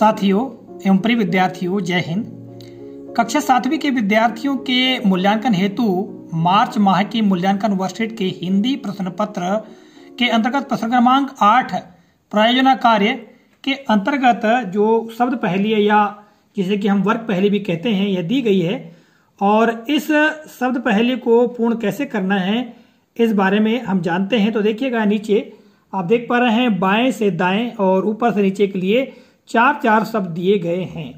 साथियों एवं प्रिय विद्यार्थियों जय हिंद कक्षा सातवीं के विद्यार्थियों के मूल्यांकन हेतु मार्च माह के मूल्यांकन वर्षीट के हिंदी प्रश्न पत्र के अंतर्गत प्रश्न क्रमांक आठ प्रायोजना कार्य के अंतर्गत जो शब्द पहली है या जिसे कि हम वर्ग पहली भी कहते हैं यह दी गई है और इस शब्द पहली को पूर्ण कैसे करना है इस बारे में हम जानते हैं तो देखिएगा नीचे आप देख पा रहे हैं बाएं से दाएं और ऊपर से नीचे के लिए चार चार शब्द दिए गए हैं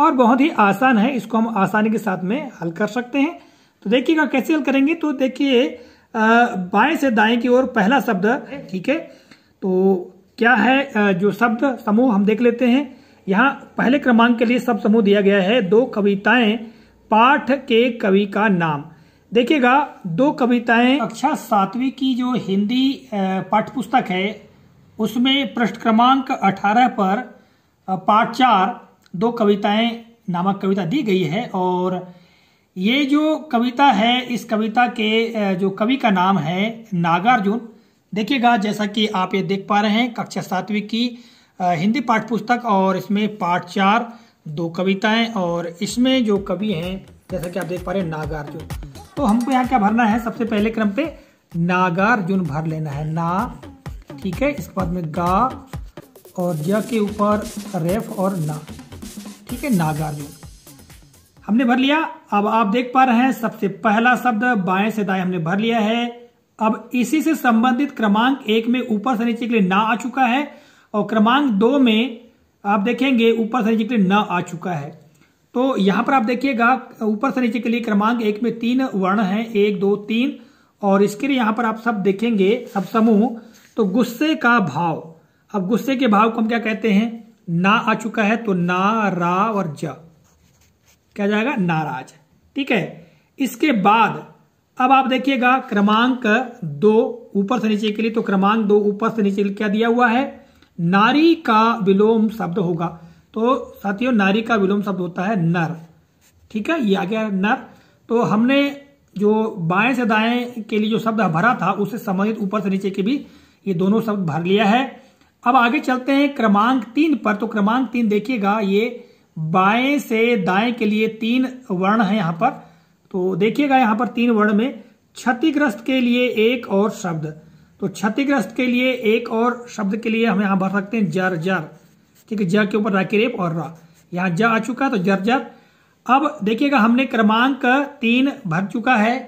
और बहुत ही आसान है इसको हम आसानी के साथ में हल कर सकते हैं तो देखिएगा कैसे हल करेंगे तो देखिए बाएं से दाएं की ओर पहला शब्द ठीक है तो क्या है जो शब्द समूह हम देख लेते हैं यहाँ पहले क्रमांक के लिए शब्द समूह दिया गया है दो कविताएं पाठ के कवि का नाम देखिएगा दो कविताएं कक्षा सातवीं की जो हिंदी पुस्तक है उसमें पृष्ठ क्रमांक अठारह पर पार्ट चार दो कविताएं नामक कविता दी गई है और ये जो कविता है इस कविता के जो कवि का नाम है नागार्जुन देखिएगा जैसा कि आप ये देख पा रहे हैं कक्षा सातवीं की हिंदी पाठ पुस्तक और इसमें पाठ चार दो कविताएं और इसमें जो कवि हैं जैसा कि आप देख पा रहे हैं नागार्जुन तो हमको यहाँ क्या भरना है सबसे पहले क्रम पे नागार्जुन भर लेना है ना ठीक है इसके बाद में गा और य के ऊपर रेफ और ना ठीक है नागार्जुन हमने भर लिया अब आप देख पा रहे हैं सबसे पहला शब्द बाएं से दाएं हमने भर लिया है अब इसी से संबंधित क्रमांक एक में ऊपर से नीचे के लिए ना आ चुका है और क्रमांक दो में आप देखेंगे ऊपर से नीचे के लिए न आ चुका है तो यहां पर आप देखिएगा ऊपर से नीचे के लिए क्रमांक एक में तीन वर्ण है एक दो तीन और इसके लिए यहां पर आप सब देखेंगे सब समूह तो गुस्से का भाव अब गुस्से के भाव को हम क्या कहते हैं ना आ चुका है तो ना रा और ज क्या जाएगा नाराज ठीक है इसके बाद अब आप देखिएगा क्रमांक दो ऊपर से नीचे के लिए तो क्रमांक दो ऊपर से नीचे क्या दिया हुआ है नारी का विलोम शब्द होगा तो साथियों नारी का विलोम शब्द होता है नर ठीक है ये आ गया नर तो हमने जो बाएं से दाएं के लिए जो शब्द भरा था उससे संबंधित ऊपर से नीचे के भी ये दोनों शब्द भर लिया है अब आगे चलते हैं क्रमांक तीन पर तो क्रमांक तीन देखिएगा ये बाएं से दाएं के लिए तीन वर्ण है यहां पर तो देखिएगा यहां पर तीन वर्ण में क्षतिग्रस्त के लिए एक और शब्द तो क्षतिग्रस्त के लिए एक और शब्द के लिए हम यहां भर सकते हैं जर जर ठीक है ज के ऊपर राके रेप और रा यहां ज आ चुका तो जर जर अब देखिएगा हमने क्रमांक तीन भर चुका है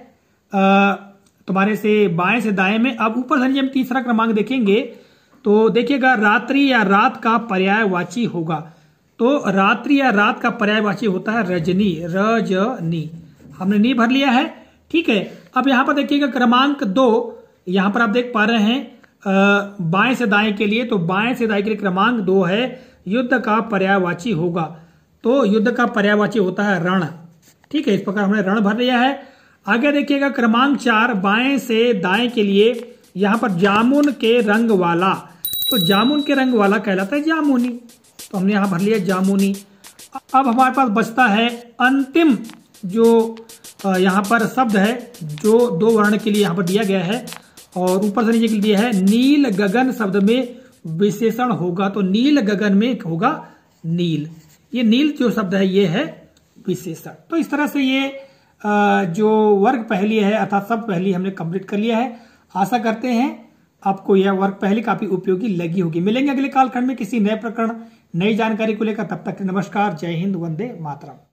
तुम्हारे से बाएं से दाएं में अब ऊपर से हम तीसरा क्रमांक देखेंगे तो देखिएगा रात्रि या रात का पर्यायवाची होगा तो रात्रि या रात का पर्यायवाची होता है रजनी रजनी हमने नी भर लिया है ठीक है अब यहां पर देखिएगा क्रमांक दो यहां पर आप देख पा रहे हैं बाएं से दाएं के लिए तो बाएं से दाएं के लिए क्रमांक दो है युद्ध का पर्यायवाची होगा तो युद्ध का पर्यायवाची होता है रण ठीक है इस प्रकार हमने रण भर लिया है आगे देखिएगा क्रमांक चार बाएं से दाएं के लिए यहाँ पर जामुन के रंग वाला तो जामुन के रंग वाला कहलाता है जामुनी तो हमने यहां भर लिया जामुनी अब हमारे पास बचता है अंतिम जो यहां पर शब्द है जो दो वर्ण के लिए यहाँ पर दिया गया है और ऊपर से नीचे के लिए है नील गगन शब्द में विशेषण होगा तो नील गगन में होगा नील ये नील जो शब्द है ये है विशेषण तो इस तरह से ये जो वर्ग पहली है अर्थात सब पहली हमने कंप्लीट कर लिया है आशा करते हैं आपको यह वर्क पहले काफी उपयोगी लगी होगी मिलेंगे अगले कालखंड में किसी नए प्रकरण नई जानकारी को लेकर तब तक नमस्कार जय हिंद वंदे मातरम